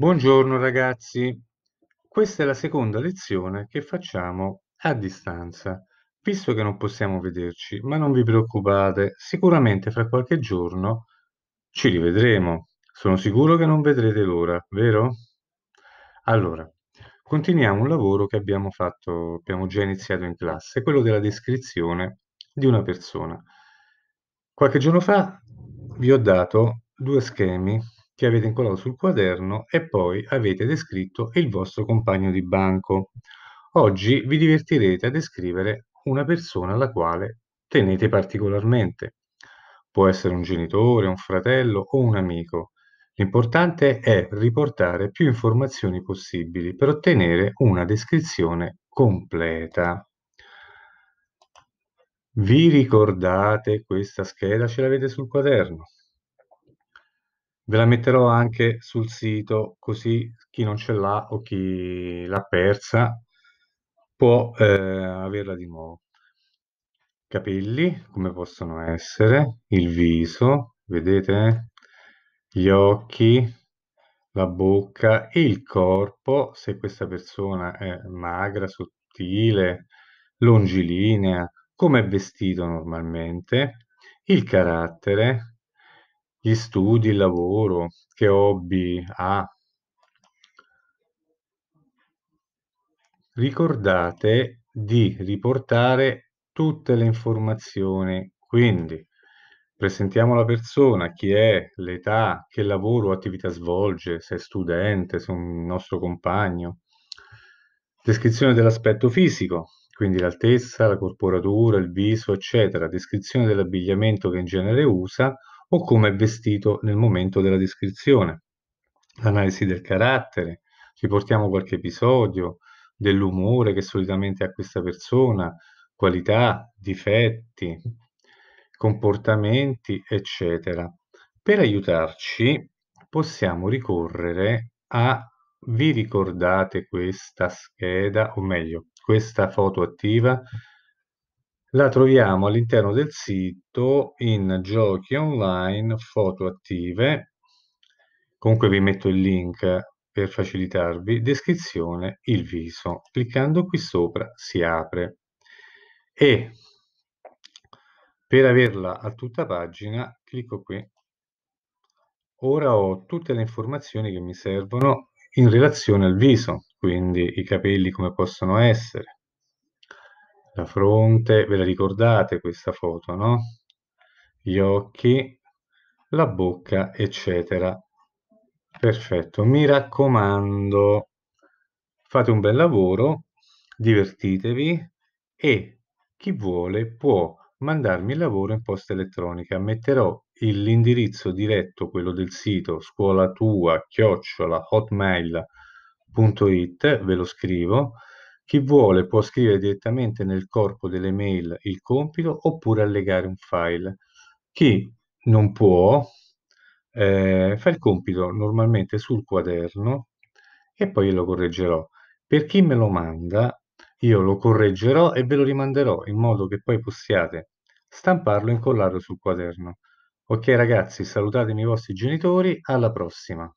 Buongiorno ragazzi, questa è la seconda lezione che facciamo a distanza, visto che non possiamo vederci, ma non vi preoccupate, sicuramente fra qualche giorno ci rivedremo. Sono sicuro che non vedrete l'ora, vero? Allora, continuiamo un lavoro che abbiamo fatto, abbiamo già iniziato in classe, quello della descrizione di una persona. Qualche giorno fa vi ho dato due schemi che avete incollato sul quaderno e poi avete descritto il vostro compagno di banco. Oggi vi divertirete a descrivere una persona alla quale tenete particolarmente. Può essere un genitore, un fratello o un amico. L'importante è riportare più informazioni possibili per ottenere una descrizione completa. Vi ricordate questa scheda? Ce l'avete sul quaderno? Ve la metterò anche sul sito, così chi non ce l'ha o chi l'ha persa può eh, averla di nuovo. Capelli, come possono essere, il viso, vedete, gli occhi, la bocca, il corpo, se questa persona è magra, sottile, longilinea, come è vestito normalmente, il carattere, gli studi, il lavoro, che hobby ha. Ricordate di riportare tutte le informazioni, quindi presentiamo la persona, chi è, l'età, che lavoro o attività svolge, se è studente, se è un nostro compagno. Descrizione dell'aspetto fisico, quindi l'altezza, la corporatura, il viso, eccetera. Descrizione dell'abbigliamento che in genere usa o come è vestito nel momento della descrizione. L'analisi del carattere, riportiamo qualche episodio, dell'umore che solitamente ha questa persona, qualità, difetti, comportamenti, eccetera. Per aiutarci possiamo ricorrere a vi ricordate questa scheda, o meglio, questa foto attiva la troviamo all'interno del sito in giochi online, foto attive, comunque vi metto il link per facilitarvi, descrizione, il viso. Cliccando qui sopra si apre e per averla a tutta pagina clicco qui. Ora ho tutte le informazioni che mi servono in relazione al viso, quindi i capelli come possono essere, la fronte, ve la ricordate questa foto, no? Gli occhi, la bocca, eccetera. Perfetto, mi raccomando, fate un bel lavoro, divertitevi e chi vuole può mandarmi il lavoro in posta elettronica. Metterò l'indirizzo diretto, quello del sito scuolatua hotmail.it, ve lo scrivo chi vuole può scrivere direttamente nel corpo delle mail il compito oppure allegare un file. Chi non può eh, fa il compito normalmente sul quaderno e poi lo correggerò. Per chi me lo manda, io lo correggerò e ve lo rimanderò in modo che poi possiate stamparlo e incollarlo sul quaderno. Ok ragazzi, salutatemi i vostri genitori, alla prossima!